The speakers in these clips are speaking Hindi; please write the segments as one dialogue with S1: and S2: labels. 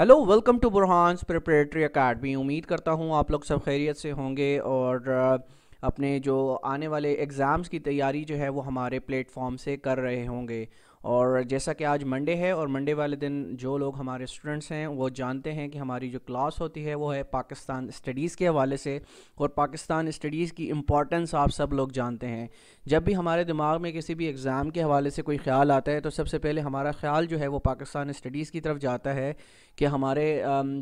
S1: hello welcome to Burhan's preparatory academy उम्मीद करता हूँ आप लोग सब खैरियत से होंगे और अपने जो आने वाले एग्ज़ाम्स की तैयारी जो है वो हमारे प्लेटफॉर्म से कर रहे होंगे और जैसा कि आज मंडे है और मंडे वाले दिन जो लोग हमारे स्टूडेंट्स हैं वो जानते हैं कि हमारी जो क्लास होती है वो है पाकिस्तान स्टडीज़ के हवाले से और पाकिस्तान स्टडीज़ की इम्पॉर्टेंस आप सब लोग जानते हैं जब भी हमारे दिमाग में किसी भी एग्ज़ाम के हवाले से कोई ख्याल आता है तो सबसे पहले हमारा ख्याल जो है वो पाकिस्तान स्टडीज़ की तरफ जाता है कि हमारे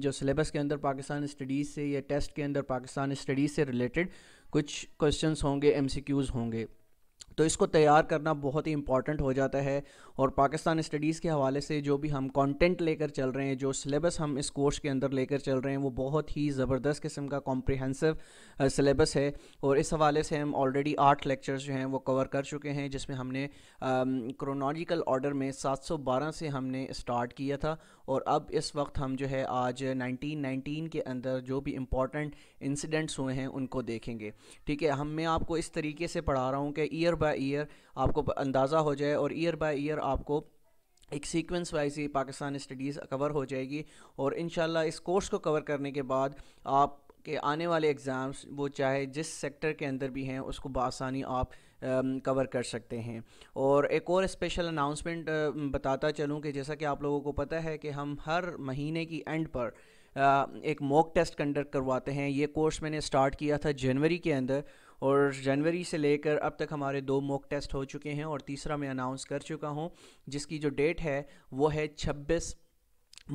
S1: जो सिलेबस के अंदर पाकिस्तान स्टडीज़ से या टेस्ट के अंदर पाकिस्तान स्टडीज़ से रिलेटेड कुछ क्वेश्चन होंगे एम होंगे तो इसको तैयार करना बहुत ही इंपॉर्टेंट हो जाता है और पाकिस्तान स्टडीज़ के हवाले से जो भी हम कंटेंट लेकर चल रहे हैं जो सिलेबस हम इस कोर्स के अंदर लेकर चल रहे हैं वो बहुत ही ज़बरदस्त किस्म का कॉम्प्रिहेंसिव सिलेबस है और इस हवाले से हम ऑलरेडी आठ लेक्चर्स जो हैं वो कवर कर चुके हैं जिसमें हमने क्रोनोलॉजिकल ऑर्डर में 712 से हमने स्टार्ट किया था और अब इस वक्त हम जो है आज नाइनटीन के अंदर जो भी इम्पॉर्टेंट इंसिडेंट्स हुए हैं उनको देखेंगे ठीक है हम मैं आपको इस तरीके से पढ़ा रहा हूँ कि ईयर बाई ईयर आपको अंदाज़ा हो जाए और ईयर बाय ईयर आपको एक सीक्वेंस वाइज ही पाकिस्तान स्टडीज़ कवर हो जाएगी और इन इस कोर्स को कवर करने के बाद आप के आने वाले एग्ज़ाम्स वो चाहे जिस सेक्टर के अंदर भी हैं उसको बसानी आप कवर कर सकते हैं और एक और स्पेशल अनाउंसमेंट बताता चलूँ कि जैसा कि आप लोगों को पता है कि हम हर महीने की एंड पर एक मॉक टेस्ट कंडक्ट करवाते हैं ये कोर्स मैंने स्टार्ट किया था जनवरी के अंदर और जनवरी से लेकर अब तक हमारे दो मॉक टेस्ट हो चुके हैं और तीसरा मैं अनाउंस कर चुका हूँ जिसकी जो डेट है वो है छब्बीस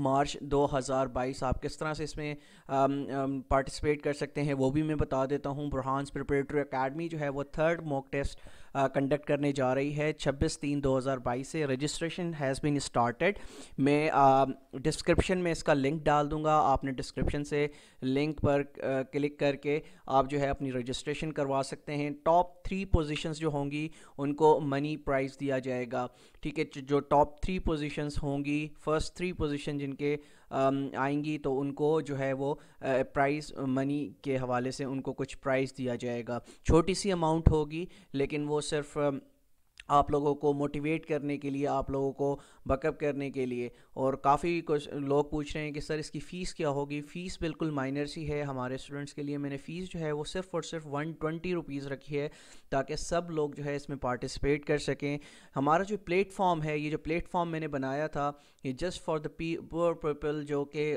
S1: मार्च 2022 आप किस तरह से इसमें पार्टिसिपेट कर सकते हैं वो भी मैं बता देता हूँ बुरहानस प्रिपरेटरी अकेडमी जो है वो थर्ड मॉक टेस्ट कंडक्ट करने जा रही है 26 तीन 2022 से रजिस्ट्रेशन हैज़ बीन स्टार्टेड मैं डिस्क्रिप्शन में इसका लिंक डाल दूंगा आपने डिस्क्रिप्शन से लिंक पर क्लिक करके आप जो है अपनी रजिस्ट्रेशन करवा सकते हैं टॉप थ्री पोजीशंस जो होंगी उनको मनी प्राइज़ दिया जाएगा ठीक है जो टॉप थ्री पोजीशंस होंगी फर्स्ट थ्री पोजिशन जिनके आएंगी तो उनको जो है वो प्राइस मनी के हवाले से उनको कुछ प्राइस दिया जाएगा छोटी सी अमाउंट होगी लेकिन वो सिर्फ आप लोगों को मोटिवेट करने के लिए आप लोगों को बकअप करने के लिए और काफ़ी कुछ लोग पूछ रहे हैं कि सर इसकी फ़ीस क्या होगी फ़ीस बिल्कुल माइनर सी है हमारे स्टूडेंट्स के लिए मैंने फ़ीस जो है वो सिर्फ़ और सिर्फ वन ट्वेंटी रुपीज़ रखी है ताकि सब लोग जो है इसमें पार्टिसिपेट कर सकें हमारा जो प्लेटफॉर्म है ये जो प्लेटफॉर्म मैंने बनाया था ये just for the poor people जो कि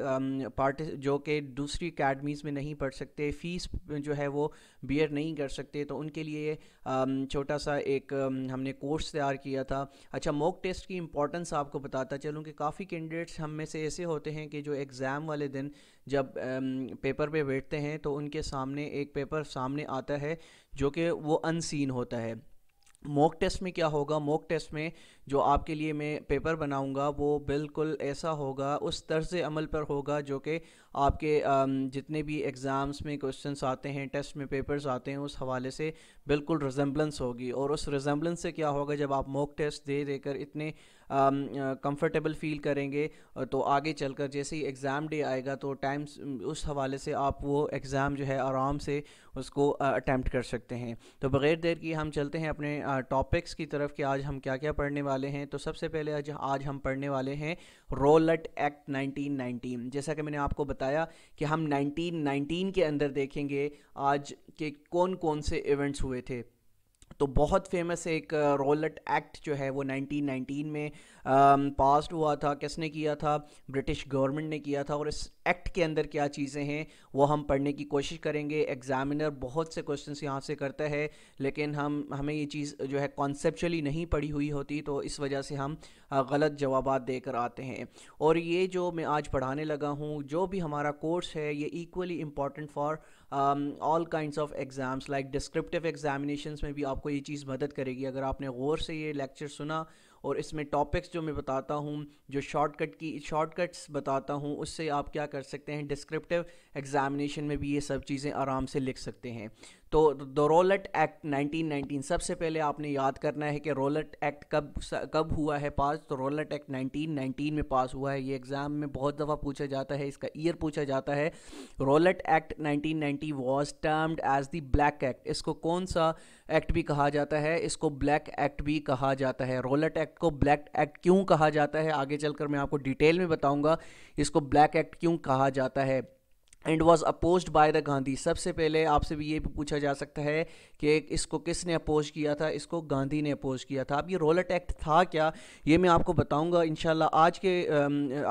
S1: पार्ट um, जो कि दूसरी अकेडमीज़ में नहीं पढ़ सकते फ़ीस जो है वो बियर नहीं कर सकते तो उनके लिए um, छोटा सा एक um, हमने कोर्स तैयार किया था अच्छा मॉक टेस्ट की इंपॉर्टेंस आपको बताता चलूँ कि काफ़ी कैंडिडेट्स हम में से ऐसे होते हैं कि जो एग्ज़ाम वाले दिन जब पेपर पे बैठते हैं तो उनके सामने एक पेपर सामने आता है जो कि वो अनसीन होता है मॉक टेस्ट में क्या होगा मॉक टेस्ट में जो आपके लिए मैं पेपर बनाऊंगा वो बिल्कुल ऐसा होगा उस तर्ज अमल पर होगा जो कि आपके जितने भी एग्ज़ाम्स में क्वेश्चंस आते हैं टेस्ट में पेपर्स आते हैं उस हवाले से बिल्कुल रिजम्बलेंस होगी और उस रिजम्बलेंस से क्या होगा जब आप मॉक टेस्ट दे देकर इतने कंफर्टेबल फील करेंगे तो आगे चलकर जैसे ही एग्ज़ाम डे आएगा तो टाइम्स उस हवाले से आप वो एग्ज़ाम जो है आराम से उसको अटैम्प्ट कर सकते हैं तो बग़ैर देर की हम चलते हैं अपने टॉपिक्स की तरफ कि आज हम क्या क्या पढ़ने वाले हैं तो सबसे पहले आज आज हम पढ़ने वाले हैं रोलट एक्ट 1919 जैसा कि मैंने आपको बताया कि हम 1919 के अंदर देखेंगे आज के कौन कौन से इवेंट्स हुए थे तो बहुत फेमस एक रोलट एक्ट जो है वो 1919 में पास हुआ था किसने किया था ब्रिटिश गवर्नमेंट ने किया था और इस एक्ट के अंदर क्या चीज़ें हैं वो हम पढ़ने की कोशिश करेंगे एग्जामिनर बहुत से क्वेश्चंस यहाँ से करता है लेकिन हम हमें ये चीज़ जो है कॉन्सेपचुअली नहीं पढ़ी हुई होती तो इस वजह से हम गलत जवाब देकर आते हैं और ये जो मैं आज पढ़ाने लगा हूँ जो भी हमारा कोर्स है ये equally important for all kind of exams like descriptive examination में भी आपको ये चीज़ मदद करेगी अगर आपने गौर से ये लेक्चर सुना और इसमें टॉपिक्स जो मैं बताता हूँ जो शॉर्टकट की शॉर्टकट्स बताता हूँ उससे आप क्या कर सकते हैं डिस्क्रिप्टिव एग्जामिनेशन में भी ये सब चीज़ें आराम से लिख सकते हैं तो द रोलट एक्ट 1919 सबसे पहले आपने याद करना है कि रोलट एक्ट कब कब हुआ है पास तो रोलट एक्ट 1919 में पास हुआ है ये एग्ज़ाम में बहुत दफ़ा पूछा जाता है इसका ईयर पूछा जाता है Rowlatt act 1990 was termed as the black act इसको कौन सा एक्ट भी कहा जाता है इसको ब्लैक एक्ट भी कहा जाता है रोलट एक्ट को ब्लैक एक्ट क्यों कहा जाता है आगे चलकर मैं आपको डिटेल में बताऊंगा इसको ब्लैक एक्ट क्यों कहा जाता है and was oppose by the Gandhi सबसे पहले आपसे भी ये भी पूछा जा सकता है कि इसको किसने अपोज किया था इसको गांधी ने अपोज किया था अब ये रोलट एक्ट था क्या ये मैं आपको बताऊंगा इन आज के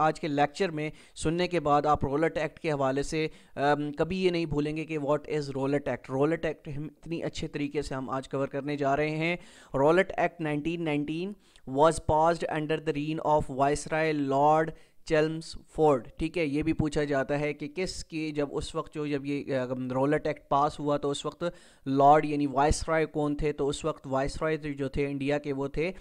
S1: आज के लेक्चर में सुनने के बाद आप रोलट एक्ट के हवाले से कभी ये नहीं भूलेंगे कि what is Rowlatt act Rowlatt act हम इतनी अच्छे तरीके से हम आज कवर करने जा रहे हैं Rowlatt act nineteen nineteen was passed under the reign of viceroy Lord Chelmsford ठीक है ये भी पूछा जाता है कि किस की जब उस वक्त जो जब ये रोलट एक्ट पास हुआ तो उस वक्त लॉर्ड यानी वाइस राय कौन थे तो उस वक्त वाइस राय जो थे इंडिया के वो थे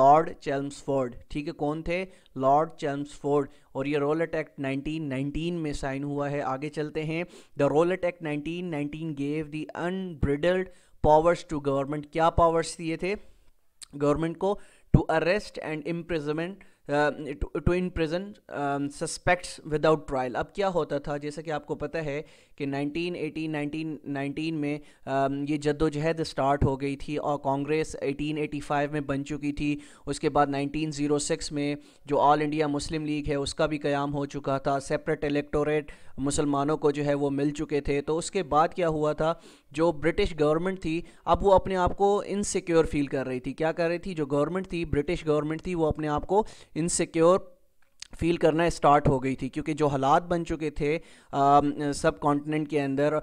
S1: लॉर्ड चेल्म्स फोर्ड ठीक है कौन थे लॉर्ड चेल्म्स फोर्ड और ये रोलट एक्ट 1919 में साइन हुआ है आगे चलते हैं the Rowlatt act nineteen nineteen gave the unbridled powers to government क्या पावर्स दिए थे गवर्नमेंट को to arrest and imprisonment to imprison suspects without trial अब क्या होता था जैसा कि आपको पता है कि 1918 1919 में ये जद्दोजहद स्टार्ट हो गई थी और कांग्रेस 1885 में बन चुकी थी उसके बाद 1906 में जो ऑल इंडिया मुस्लिम लीग है उसका भी क़्याम हो चुका था सेपरेट इलेक्टोरेट मुसलमानों को जो है वो मिल चुके थे तो उसके बाद क्या हुआ था जो ब्रिटिश गवर्नमेंट थी अब वो अपने आप को इनसिक्योर फील कर रही थी क्या कर रही थी जो गवर्नमेंट थी ब्रिटिश गवर्नमेंट थी वो अपने आप को इनसिक्योर फील करना स्टार्ट हो गई थी क्योंकि जो हालात बन चुके थे सब कॉन्टिनेंट के अंदर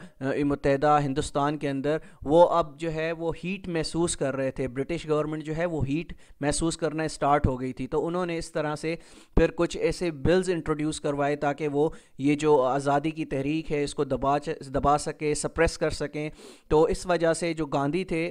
S1: मुतहदा हिंदुस्तान के अंदर वो अब जो है वो हीट महसूस कर रहे थे ब्रिटिश गवर्नमेंट जो है वो हीट महसूस करना स्टार्ट हो गई थी तो उन्होंने इस तरह से फिर कुछ ऐसे बिल्स इंट्रोड्यूस करवाए ताकि वो ये जो आज़ादी की तहरीक है इसको दबा दबा सकें सप्रेस कर सकें तो इस वजह से जो गांधी थे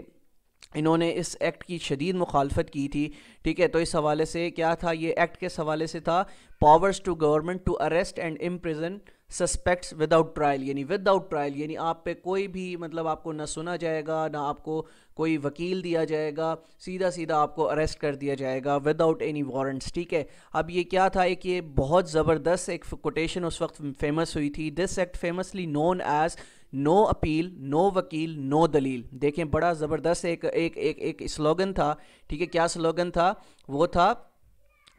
S1: इन्होंने इस एक्ट की शदीद मुखालफत की थी ठीक है तो इस हवाले से क्या था ये एक्ट के हवाले से था powers to government to arrest and imprison suspects without trial यानी विदाउट ट्रायल यानी आप पे कोई भी मतलब आपको ना सुना जाएगा ना आपको कोई वकील दिया जाएगा सीधा सीधा आपको अरेस्ट कर दिया जाएगा विदाउट एनी वारंट्स ठीक है अब ये क्या था एक ये बहुत ज़बरदस्त एक कोटेशन उस वक्त फेमस हुई थी this act famously known as no appeal no vakil no daleel देखें बड़ा ज़बरदस्त एक एक एक एक स्लोगन था ठीक है क्या स्लोगन था वो था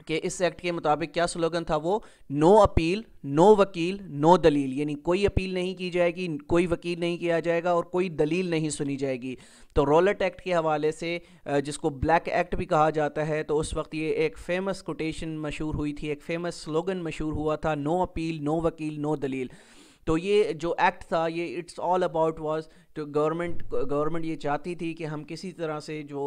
S1: कि इस एक्ट के मुताबिक क्या स्लोगन था वो no appeal no vakil no daleel यानी कोई अपील नहीं की जाएगी कोई वकील नहीं किया जाएगा और कोई दलील नहीं सुनी जाएगी तो रोलट एक्ट के हवाले से जिसको ब्लैक एक्ट भी कहा जाता है तो उस वक्त ये एक फेमस कोटेशन मशहूर हुई थी एक फेमस स्लोगन मशहूर हुआ था no appeal no vakil no daleel तो ये जो एक्ट था ये इट्स ऑल अबाउट वाज तो गवर्नमेंट गवर्नमेंट ये चाहती थी कि हम किसी तरह से जो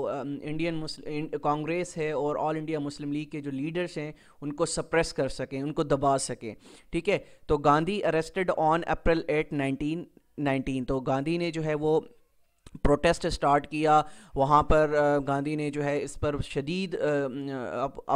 S1: इंडियन मुस्लिम कांग्रेस है और ऑल इंडिया मुस्लिम लीग के जो लीडर्स हैं उनको सप्रेस कर सकें उनको दबा सकें ठीक है तो Gandhi arrested on April eight nineteen nineteen तो गांधी ने जो है वो प्रोटेस्ट स्टार्ट किया वहाँ पर गांधी ने जो है इस पर शदीद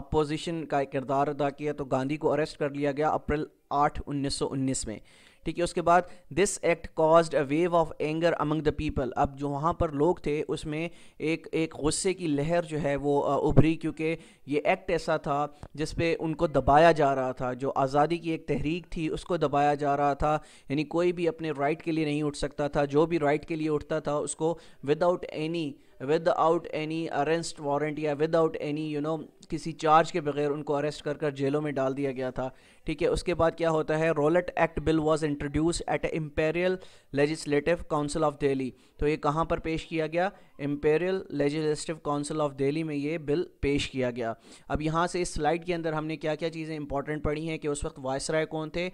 S1: अपोजिशन का किरदार अदा किया तो गांधी को अरेस्ट कर लिया गया अप्रैल आठ उन्नीस में ठीक है उसके बाद this act cause a wave of anger among the people अब जो वहाँ पर लोग थे उसमें एक एक गुस्से की लहर जो है वो उभरी क्योंकि ये एक्ट ऐसा था जिस पे उनको दबाया जा रहा था जो आज़ादी की एक तहरीक थी उसको दबाया जा रहा था यानी कोई भी अपने राइट के लिए नहीं उठ सकता था जो भी राइट के लिए उठता था उसको without any without any arrest warrant या विदाउट एनी यू नो किसी चार्ज के बगैर उनको अरेस्ट कर कर जेलों में डाल दिया गया था ठीक है उसके बाद क्या होता है Rowlatt act bill was introduce at imperial legislative council of Delhi तो ये कहाँ पर पेश किया गया imperial legislative council of Delhi में ये बिल पेश किया गया अब यहाँ से इस स्लाइड के अंदर हमने क्या क्या चीज़ें इंपॉर्टेंट पढ़ी हैं कि उस वक्त वायसराय कौन थे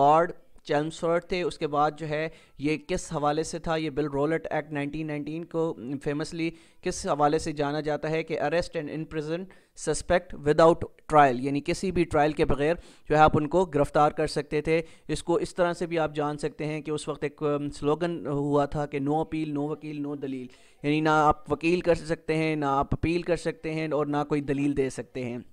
S1: लॉर्ड चैम्सफर्ड थे उसके बाद जो है ये किस हवाले से था ये बिल रोलट एक्ट 1919 को फेमसली किस हवाले से जाना जाता है कि अरेस्ट एंड इन प्रजन सस्पेक्ट विदाउट ट्रायल यानी किसी भी ट्रायल के बगैर जो है आप उनको गिरफ्तार कर सकते थे इसको इस तरह से भी आप जान सकते हैं कि उस वक्त एक स्लोगन हुआ था कि no appeal no vakil no daleel यानी ना आप वकील कर सकते हैं ना आप अपील कर सकते हैं और ना कोई दलील दे सकते हैं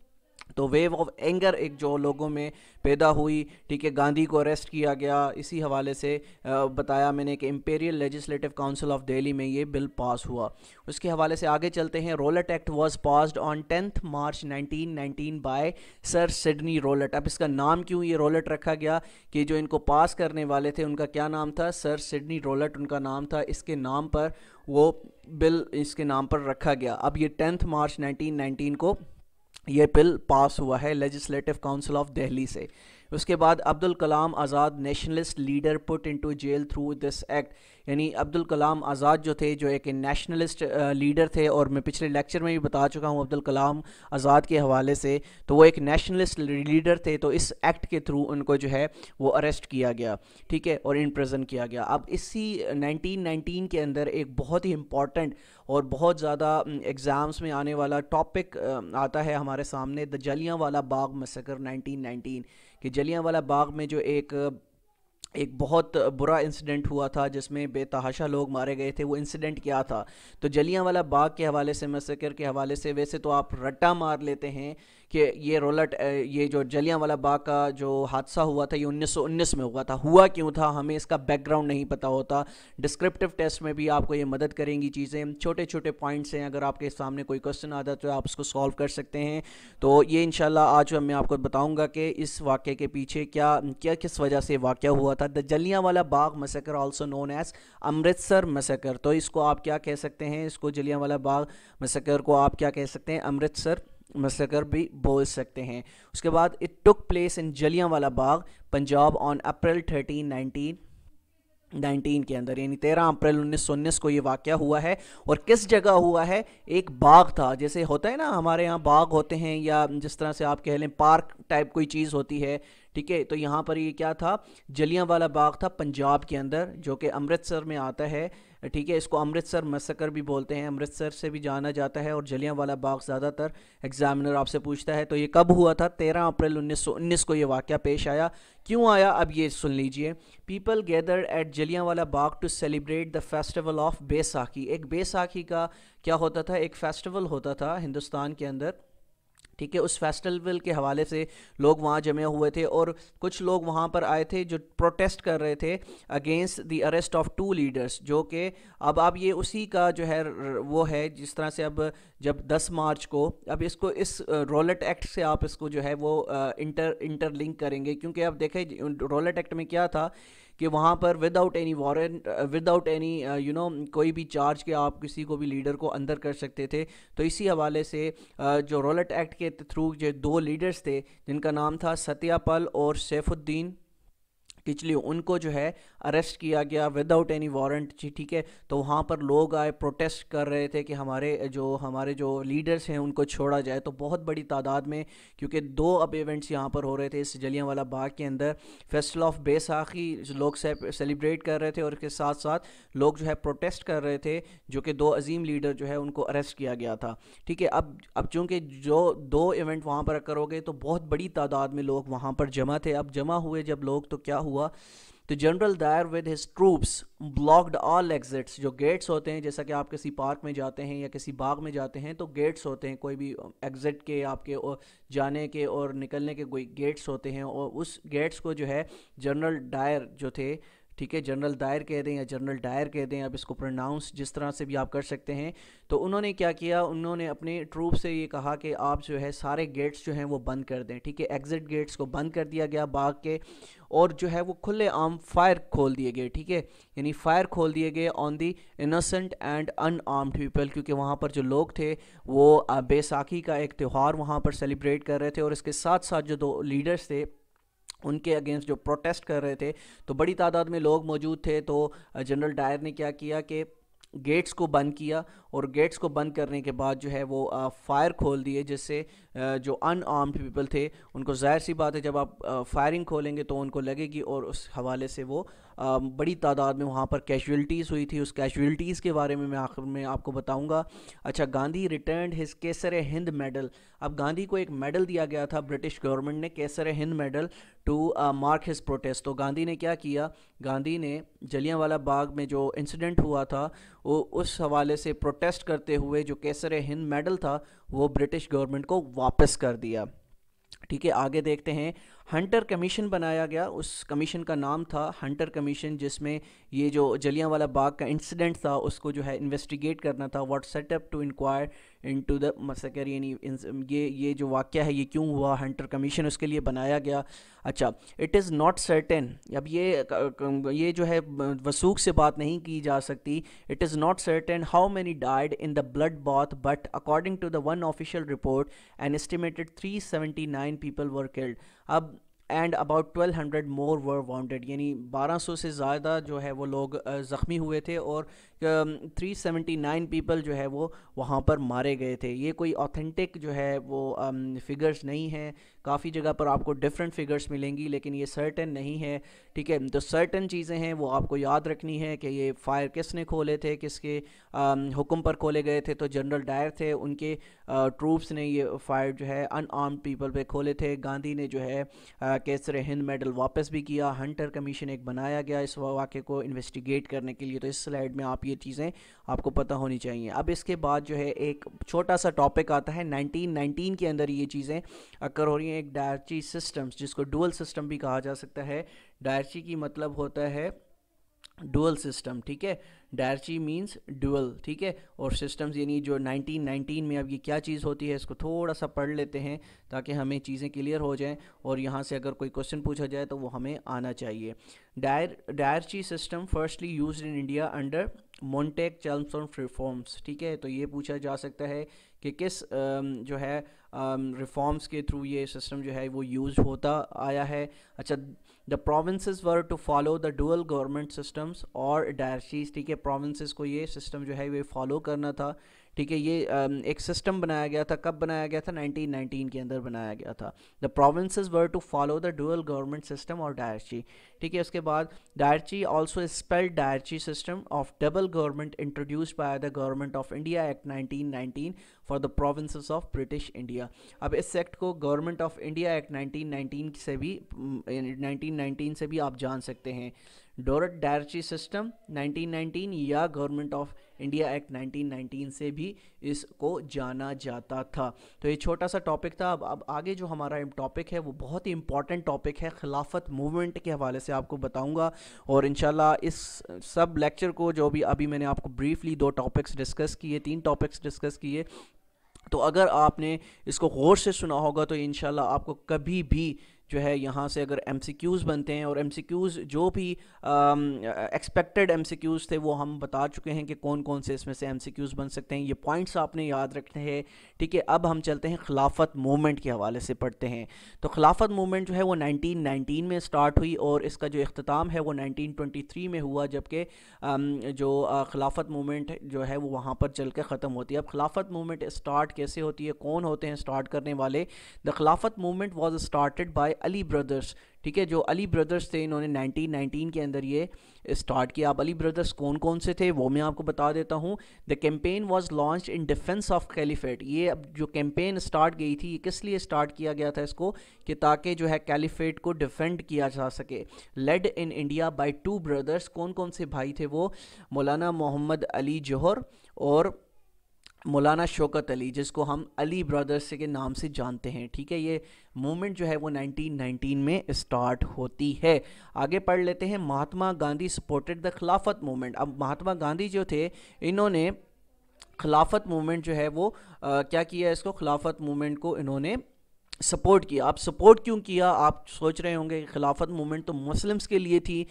S1: तो वेव ऑफ एंगर एक जो लोगों में पैदा हुई ठीक है गांधी को अरेस्ट किया गया इसी हवाले से बताया मैंने कि imperial legislative council of Delhi में ये बिल पास हुआ उसके हवाले से आगे चलते हैं Rowlatt act was passed on tenth March 1919 by sir Sidney Rowlatt अब इसका नाम क्यों ये रोलट रखा गया कि जो इनको पास करने वाले थे उनका क्या नाम था सर सिडनी रोलट उनका नाम था इसके नाम पर वो बिल इसके नाम पर रखा गया अब ये टेंथ मार्च 1919 को ये बिल पास हुआ है लेजिस्लेटिव काउंसिल ऑफ दिल्ली से उसके बाद Abdul Kalam Azad nationalist leader put into jail through this act यानी अब्दुल कलाम आज़ाद जो थे जो एक नेशनलिस्ट लीडर थे और मैं पिछले लेक्चर में भी बता चुका हूँ अब्दुल कलाम आज़ाद के हवाले से तो वो एक नेशनलिस्ट लीडर थे तो इस एक्ट के थ्रू उनको जो है वो अरेस्ट किया गया ठीक है और प्रजेंट किया गया अब इसी 1919 के अंदर एक बहुत ही इम्पॉर्टेंट और बहुत ज़्यादा एग्ज़ाम्स में आने वाला टॉपिक आता है हमारे सामने the Jallianwala Bagh मसकर nineteen कि जलियांवाला बाग में जो एक एक बहुत बुरा इंसिडेंट हुआ था जिसमें बेतहाशा लोग मारे गए थे वो इंसिडेंट क्या था तो जलियांवाला बाग के हवाले से मसकर के हवाले से वैसे तो आप रट्टा मार लेते हैं कि ये रोलट ये जो जलियाँ वाला बाग का जो हादसा हुआ था ये 1919 में हुआ था हुआ क्यों था हमें इसका बैकग्राउंड नहीं पता होता डिस्क्रिप्टिव टेस्ट में भी आपको ये मदद करेंगी चीज़ें छोटे छोटे पॉइंट्स हैं अगर आपके सामने कोई क्वेश्चन आता तो आप उसको सॉल्व कर सकते हैं तो ये इन आज मैं आपको बताऊँगा कि इस वाक्य के पीछे क्या क्या किस वजह से वाक्य हुआ था the Jallianwala Bagh massacre also known as Amritsar massacre तो इसको आप क्या कह सकते हैं इसको जलियाँ वाला बाग मसकर को आप क्या कह सकते हैं अमृतसर मसकर भी बोल सकते हैं उसके बाद it took place in Jallianwala Bagh Punjab on April thirteen nineteen 19 के अंदर यानी 13 अप्रैल उन्नीस को ये वाक़ हुआ है और किस जगह हुआ है एक बाग था जैसे होता है ना हमारे यहाँ बाग होते हैं या जिस तरह से आप कह लें पार्क टाइप कोई चीज़ होती है ठीक है तो यहाँ पर ये क्या था जलियाँ वाला बाग था पंजाब के अंदर जो कि अमृतसर में आता है ठीक है इसको अमृतसर मसकर भी बोलते हैं अमृतसर से भी जाना जाता है और जलियाँ वाला बाग ज़्यादातर एग्जामिनर आपसे पूछता है तो ये कब हुआ था तेरह अप्रैल उन्नीस को ये वाक़ पेश आया क्यों आया अब ये सुन लीजिए people gather at Jallianwala Bagh to celebrate the festival of Baisakhi एक बेसाखी का क्या होता था एक फेस्टिवल होता था हिंदुस्तान के अंदर ठीक है उस फेस्टिवल के हवाले से लोग वहाँ जमे हुए थे और कुछ लोग वहाँ पर आए थे जो प्रोटेस्ट कर रहे थे against the arrest of two leaders जो कि अब आप ये उसी का जो है वो है जिस तरह से अब जब 10 मार्च को अब इसको इस रोलेट एक्ट से आप इसको जो है वो इंटर इंटरलिंक करेंगे क्योंकि अब देखें रोलेट एक्ट में क्या था कि वहाँ पर without any warrant without any you know कोई भी चार्ज के आप किसी को भी लीडर को अंदर कर सकते थे तो इसी हवाले से uh, जो रोलेट एक्ट के थ्रू जो दो लीडर्स थे जिनका नाम था सत्यापल और सैफुद्दीन किचली उनको जो है अरेस्ट किया गया विदाउट एनी वारंट जी ठीक है तो वहाँ पर लोग आए प्रोटेस्ट कर रहे थे कि हमारे जो हमारे जो लीडर्स हैं उनको छोड़ा जाए तो बहुत बड़ी तादाद में क्योंकि दो अब इवेंट्स यहाँ पर हो रहे थे इस वाला बाग के अंदर फेस्टिवल ऑफ बेसाखी लोग सेलिब्रेट कर रहे थे और इसके साथ साथ लोग जो है प्रोटेस्ट कर रहे थे जो कि दो अजीम लीडर जो है उनको अरेस्ट किया गया था ठीक है अब अब चूँकि जो दो इवेंट वहाँ पर करोगे तो बहुत बड़ी तादाद में लोग वहाँ पर जमा थे अब जमा हुए जब लोग तो क्या हुआ तो general Dyer with his troops blocked all exits जो गेट्स होते हैं जैसा कि आप किसी पार्क में जाते हैं या किसी बाग में जाते हैं तो गेट्स होते हैं कोई भी एग्जिट के आपके जाने के और निकलने के कोई गेट्स होते हैं और उस गेट्स को जो है जनरल डायर जो थे ठीक है जनरल दायर कह दें या जनरल डायर कह दें आप इसको प्रोनाउंस जिस तरह से भी आप कर सकते हैं तो उन्होंने क्या किया उन्होंने अपने ट्रूप से ये कहा कि आप जो है सारे गेट्स जो हैं वो बंद कर दें ठीक है एग्ज़िट गेट्स को बंद कर दिया गया बाग के और जो है वो खुले आम फायर खोल दिए गए ठीक है यानी फायर खोल दिए गए on the innocent and unarmed people क्योंकि वहाँ पर जो लोग थे वो बैसाखी का एक त्यौहार वहाँ पर सेलिब्रेट कर रहे थे और इसके साथ साथ जो दो लीडर्स थे उनके अगेंस्ट जो प्रोटेस्ट कर रहे थे तो बड़ी तादाद में लोग मौजूद थे तो जनरल डायर ने क्या किया कि गेट्स को बंद किया और गेट्स को बंद करने के बाद जो है वो फायर खोल दिए जिससे जो अनआर्म्ड पीपल थे उनको जाहिर सी बात है जब आप फायरिंग खोलेंगे तो उनको लगेगी और उस हवाले से वो बड़ी तादाद में वहाँ पर कैजुअलिटीज़ हुई थी उस कैजुअलिटीज़ के बारे में मैं आखिर में आपको बताऊँगा अच्छा Gandhi return his Kaisar Hind medal अब गांधी को एक मेडल दिया गया था ब्रिटिश गवर्नमेंट ने Kaisar Hind medal to mark his protest तो गांधी ने क्या किया गांधी ने वाला बाग में जो इंसिडेंट हुआ था वो उस हवाले से प्रोटेस्ट करते हुए जो केसर हिंद मेडल था वो ब्रिटिश गवर्नमेंट को वापस कर दिया ठीक है आगे देखते हैं हंटर कमीशन बनाया गया उस कमीशन का नाम था हंटर कमीशन जिसमें ये जो वाला बाग का इंसिडेंट था उसको जो है इन्वेस्टिगेट करना था what set up to inquire into the massacre यानी ये ये जो वाक्य है ये क्यों हुआ हंटर कमीशन उसके लिए बनाया गया अच्छा इट इज़ नॉट सर्टेन अब ये ये जो है वसूख से बात नहीं की जा सकती it is not certain how many died in the bloodbath but according to the one official report an estimated 379 people were killed अब and about 1200 more were wanted यानी 1200 से ज़्यादा जो है वो लोग ज़ख्मी हुए थे और थ्री सेवेंटी नाइन पीपल जो है वो वहाँ पर मारे गए थे ये कोई ऑथेंटिक जो है वो फिगर्स नहीं है काफ़ी जगह पर आपको डिफरेंट फिगर्स मिलेंगी लेकिन ये सर्टन नहीं है ठीक है तो सर्टन चीज़ें हैं वो आपको याद रखनी है कि ये फायर किसने खोले थे किसके हुक्म पर खोले गए थे तो जनरल डायर थे उनके ट्रूप्स ने ये फायर जो है आर्म्ड पीपल पर खोले थे गांधी ने जो है कैसर हिंद मेडल वापस भी किया हंटर कमीशन एक बनाया गया इस वाक़े को इन्वेस्टिगेट करने के लिए तो इस स्लाइड में आप ये ये चीज़ें आपको पता होनी चाहिए अब इसके बाद जो है एक छोटा सा टॉपिक आता है 1919 के अंदर ये चीज़ें अक्कर हो रही हैं एक डायरची सिस्टम्स जिसको डुअल सिस्टम भी कहा जा सकता है डायरची की मतलब होता है डुअल सिस्टम ठीक है डायरची मीन्स डुअल ठीक है और सिस्टम्स यानी जो 1919 में अब ये क्या चीज़ होती है इसको थोड़ा सा पढ़ लेते हैं ताकि हमें चीज़ें क्लियर हो जाएं और यहाँ से अगर कोई क्वेश्चन पूछा जाए तो वो हमें आना चाहिए dyar dyarchy system firstly used in India under Montagu Chelmsford reforms ठीक है तो ये पूछा जा सकता है कि किस जो है रिफॉर्म्स के थ्रू ये सिस्टम जो है वो यूज होता आया है अच्छा the provinces were to follow the dual government systems और डायरशीज ठीक है प्रोविंसेस को ये सिस्टम जो है वे फॉलो करना था ठीक है ये एक सिस्टम बनाया गया था कब बनाया गया था 1919 के अंदर बनाया गया था the provinces were to follow the dual government system और डायरची ठीक है उसके बाद dyarchy also spelled dyarchy system of double government introduced by the government of India act 1919 for the provinces of British India अब इस एक्ट को government of India act nineteen से भी नाइनटीन से भी आप जान सकते हैं डोरट डायरची सिस्टम नाइनटीन या गवर्नमेंट ऑफ इंडिया एक्ट 1919 से भी इसको जाना जाता था तो ये छोटा सा टॉपिक था अब अब आगे जो हमारा टॉपिक है वो बहुत ही इंपॉर्टेंट टॉपिक है खिलाफत मूवमेंट के हवाले से आपको बताऊँगा और इन इस सब लेक्चर को जो भी अभी मैंने आपको ब्रीफली दो टॉपिक्स डिस्कस किए तीन टॉपिक्स डिस्कस किए तो अगर आपने इसको गौर से सुना होगा तो इन आपको कभी भी जो है यहाँ से अगर एम बनते हैं और एम जो भी एक्सपेक्टेड एम थे वो हम बता चुके हैं कि कौन कौन से इसमें से एम बन सकते हैं ये पॉइंट्स आपने याद रखने हैं ठीक है अब हम चलते हैं खिलाफत मूवमेंट के हवाले से पढ़ते हैं तो खिलाफत मूवमेंट जो है वो 1919 में स्टार्ट हुई और इसका जो अख्ताम है वो नाइनटीन में हुआ जबकि जो खिलाफत मूवमेंट जो है वो वहाँ पर चल के ख़त्म होती है अब खिलाफत मूवमेंट स्टार्ट कैसे होती है कौन होते हैं स्टार्ट करने वाले the Khilafat movement was started by Ali brothers ठीक है जो अली ब्रदर्स थे इन्होंने 1919 के अंदर ये स्टार्ट किया अब अली ब्रदर्स कौन कौन से थे वो मैं आपको बता देता हूँ the campaign was launch in defence of caliphate ये अब जो कैंपेन स्टार्ट गई थी ये किस लिए स्टार्ट किया गया था इसको कि ताकि जो है कैलिफेट को डिफेंड किया जा सके led in India by two brothers कौन कौन से भाई थे वो मौलाना मोहम्मद अली जौहर और मौलाना शौकत अली जिसको हम अली ब्रदर्स के नाम से जानते हैं ठीक है ये मूवमेंट जो है वो 1919 में स्टार्ट होती है आगे पढ़ लेते हैं Mahatma Gandhi supported the Khilafat movement अब महात्मा गांधी जो थे इन्होंने खिलाफत मूवमेंट जो है वो आ, क्या किया इसको खिलाफत मूवमेंट को इन्होंने सपोर्ट किया आप सपोर्ट क्यों किया आप सोच रहे होंगे खिलाफत मूवमेंट तो मुस्लिम्स के लिए थी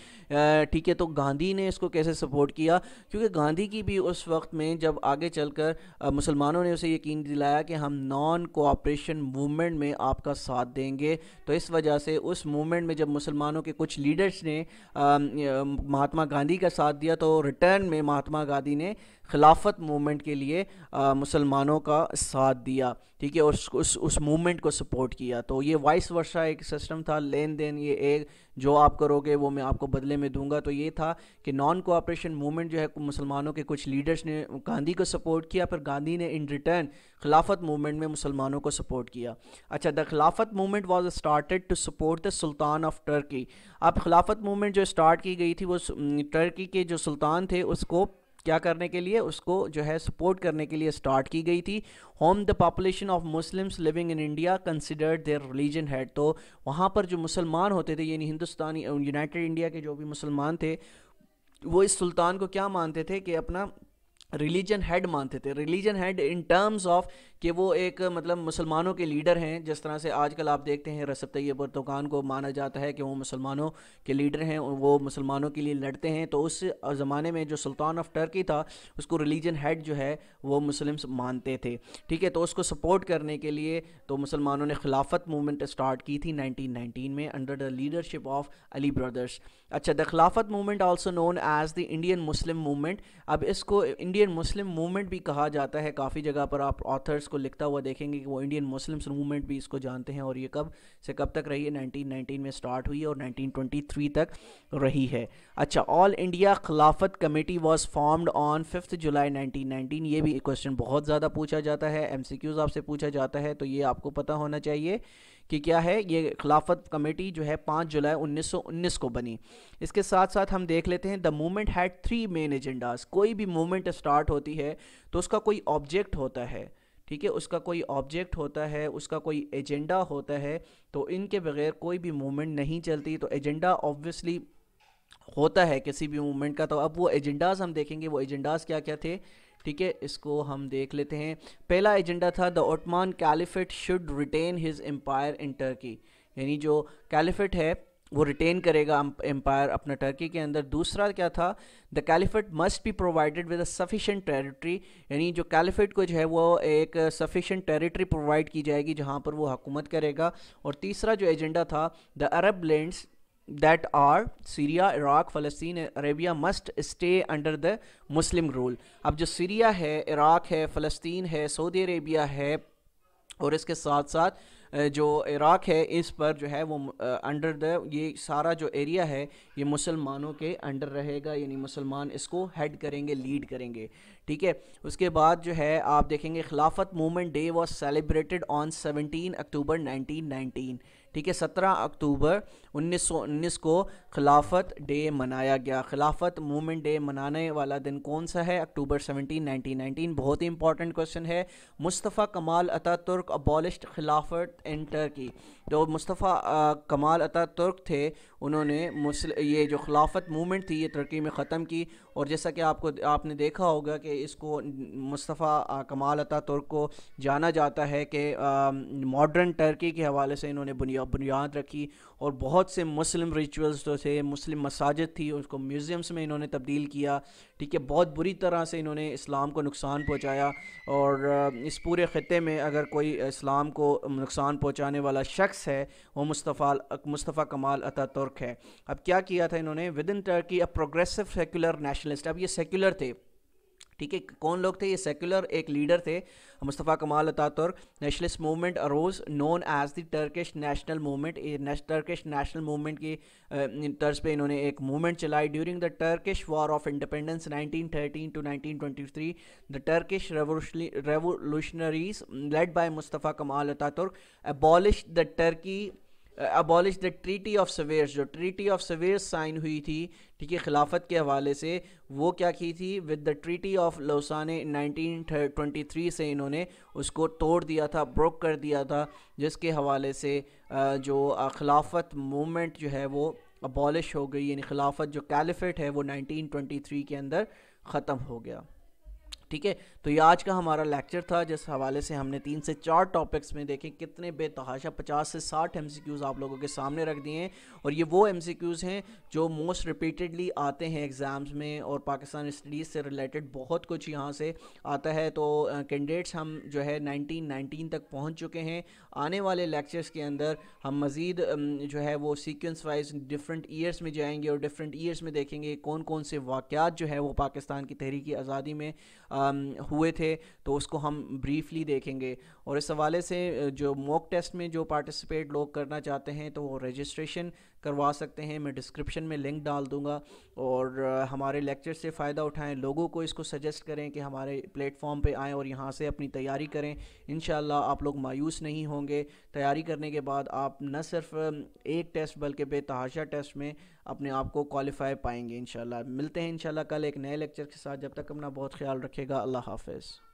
S1: ठीक है तो गांधी ने इसको कैसे सपोर्ट किया क्योंकि गांधी की भी उस वक्त में जब आगे चलकर मुसलमानों ने उसे यकीन दिलाया कि हम नॉन कोऑपरेशन मूवमेंट में आपका साथ देंगे तो इस वजह से उस मूवमेंट में जब मुसलमानों के कुछ लीडर्स ने महात्मा गांधी का साथ दिया तो रिटर्न में महात्मा गांधी ने खिलाफत मूवमेंट के लिए मुसलमानों का साथ दिया ठीक है उस उस उस मूवमेंट को सपोर्ट किया तो ये वाइस वर्षा एक सिस्टम था लेन देन ये एक जो आप करोगे वो मैं आपको बदले में दूंगा तो ये था कि नॉन कोऑपरेशन मूवमेंट जो है मुसलमानों के कुछ लीडर्स ने गांधी को सपोर्ट किया पर गांधी ने इन रिटर्न खिलाफत मूवमेंट में मुसलमानों को सपोर्ट किया अच्छा the Khilafat movement was started to support the sultan of Turkey अब खिलाफत मूवमेंट जो स्टार्ट की गई थी वो टर्की के जो सुल्तान थे उसको क्या करने के लिए उसको जो है सपोर्ट करने के लिए स्टार्ट की गई थी होम the population of Muslims living in India considered their religion head तो वहाँ पर जो मुसलमान होते थे यानी हिंदुस्तानी यूनाइटेड इंडिया के जो भी मुसलमान थे वो इस सुल्तान को क्या मानते थे कि अपना रिलीजन हेड मानते थे religion head in terms of कि वो एक मतलब मुसलमानों के लीडर हैं जिस तरह से आजकल आप देखते हैं रसब तैयब अरतुकान को माना जाता है कि वो मुसलमानों के लीडर हैं और वो मुसलमानों के लिए लड़ते हैं तो उस ज़माने में जो सुल्तान ऑफ टर्की था उसको रिलीजन हेड जो है वो मुस्लिम्स मानते थे ठीक है तो उसको सपोर्ट करने के लिए तो मुसलमानों ने खिलाफत मूवमेंट स्टार्ट की थी नाइनटीन में under the leadership of Ali brothers अच्छा the Khilafat movement also known as the Indian Muslim movement अब इसको इंडियन मुस्लिम मूवमेंट भी कहा जाता है काफ़ी जगह पर आप ऑथर्स इसको लिखता हुआ देखेंगे कि वो इंडियन मुस्लिम्स मूवमेंट भी इसको जानते हैं और ये कब से कब तक रही है 1919 में स्टार्ट हुई और 1923 तक रही है अच्छा all India Khilafat committee was formed on fifth July nineteen ये भी क्वेश्चन बहुत ज़्यादा पूछा जाता है क्यूज आपसे पूछा जाता है तो ये आपको पता होना चाहिए कि क्या है ये खिलाफत कमेटी जो है पाँच जुलाई 1919 को बनी इसके साथ साथ हम देख लेते हैं the movement had three main agendas कोई भी मूवमेंट स्टार्ट होती है तो उसका कोई ऑब्जेक्ट होता है ठीक है उसका कोई ऑब्जेक्ट होता है उसका कोई एजेंडा होता है तो इनके बगैर कोई भी मूवमेंट नहीं चलती तो एजेंडा ऑब्वियसली होता है किसी भी मूवमेंट का तो अब वो एजेंडाज हम देखेंगे वो एजेंडाज क्या क्या थे ठीक है इसको हम देख लेते हैं पहला एजेंडा था the Ottoman caliphate should retain his empire in Turkey यानी जो कैलिफेट है वो रिटेन करेगा एम्पायर अपना टर्की के अंदर दूसरा क्या था the caliphate must be provided with a sufficient territory यानी जो कैलिफेट को जो है वो एक सफिशेंट टेरिटरी प्रोवाइड की जाएगी जहाँ पर वो हुकूमत करेगा और तीसरा जो एजेंडा था the Arab lands that are Syria Iraq फ़लस्तीन Arabia must stay under the Muslim rule अब जो सीरिया है इराक है फ़लस्तीन है सऊदी अरेबिया है और इसके साथ साथ जो इराक़ है इस पर जो है वो अंडर द ये सारा जो एरिया है ये मुसलमानों के अंडर रहेगा यानी मुसलमान इसको हेड करेंगे लीड करेंगे ठीक है उसके बाद जो है आप देखेंगे Khilafat movement day was celebrated on seventeen October nineteen ठीक है सत्रह अक्टूबर उन्नीस सौ उन्नीस को खिलाफत डे मनाया गया खिलाफत मूवमेंट डे मनाने वाला दिन कौन सा है अक्टूबर सेवनटीन नाइनटीन नाइनटीन बहुत ही इंपॉर्टेंट क्वेश्चन है मुस्तफ़ा कमाल अता तुर्क अबॉलिश खिलाफत इन टर्की जो तो मुस्तफ़ा कमाल अता तुर्क थे उन्होंने मुस्ल ये जो खिलाफत मूवमेंट थी ये तुर्की में ख़त्म की और जैसा कि आपको आपने देखा होगा कि इसको मुस्तफ़ा कमाल अता तुर्क को जाना जाता है कि मॉडर्न टर्की के हवाले से इन्होंने बुनिया बुनियाद रखी और बहुत से मुस्लिम रिचुअल्स जो थे मुस्लिम मसाजद थी उसको म्यूज़ियम्स में इन्होंने तब्दील किया ठीक है बहुत बुरी तरह से इन्होंने इस्लाम को नुकसान पहुँचाया और इस पूरे ख़त्े में अगर कोई इस्लाम को नुकसान पहुँचाने वाला शख्स है वो मुस्तफ़ा मुस्तफ़ा कमाल अता तुर्क वर्क है अब क्या किया था इन्होंने within Turkey a progressive secular nationalist अब ये सेक्युलर थे ठीक है कौन लोग थे ये सेक्युलर एक लीडर थे Mustafa Kemal Ataturk nationalist movement arose known as the Turkish national movement Turkish national movement की तर्ज पे इन्होंने एक मूवमेंट चलाई during the Turkish war of independence 1913 to 1923 the Turkish revolutionaries led by Mustafa Kemal Ataturk abolish the Turkey abolish the treaty of Sevres जो ट्रीटी ऑफ सवेयर्स साइन हुई थी ठीक है खिलाफत के हवाले से वो क्या की थी with the treaty of Lausanne 1923 से इन्होंने उसको तोड़ दिया था ब्रोक कर दिया था जिसके हवाले से जो खिलाफत मूवमेंट जो है वो अबॉलिश हो गई यानी खिलाफत जो कैलिफेट है वो 1923 के अंदर ख़त्म हो गया ठीक है तो ये आज का हमारा लेक्चर था जिस हवाले से हमने तीन से चार टॉपिक्स में देखे कितने बेतहाशा पचास से साठ एम आप लोगों के सामने रख दिए हैं और ये वो एम हैं जो मोस्ट रिपीटेडली आते हैं एग्ज़ाम्स में और पाकिस्तान स्टडीज़ से रिलेटेड बहुत कुछ यहाँ से आता है तो कैंडिडेट्स हम जो है नाइनटीन नाइनटीन तक पहुँच चुके हैं आने वाले लेक्चर्स के अंदर हम मज़ीद जो है वो सीक्वेंस वाइज डिफरेंट ईयर्स में जाएंगे और डिफरेंट ईयर्स में देखेंगे कौन कौन से वाक़ात जो है वो पाकिस्तान की तहरीकी आज़ादी में हुए थे तो उसको हम ब्रीफली देखेंगे और इस हवाले से जो मॉक टेस्ट में जो पार्टिसिपेट लोग करना चाहते हैं तो वो रजिस्ट्रेशन करवा सकते हैं मैं डिस्क्रिप्शन में लिंक डाल दूँगा और हमारे लेक्चर से फ़ायदा उठाएँ लोगों को इसको सजेस्ट करें कि हमारे प्लेटफॉर्म पर आएँ और यहाँ से अपनी तैयारी करें इन आप लोग मायूस नहीं होंगे तैयारी करने के बाद आप न सिर्फ एक टेस्ट बल्कि बेतहाशा टेस्ट में अपने आप को क्वालिफाई पाएंगे इन मिलते हैं इन कल एक नए लेक्चर के साथ जब तक अपना बहुत ख्याल रखेगा अल्लाह हाफिज़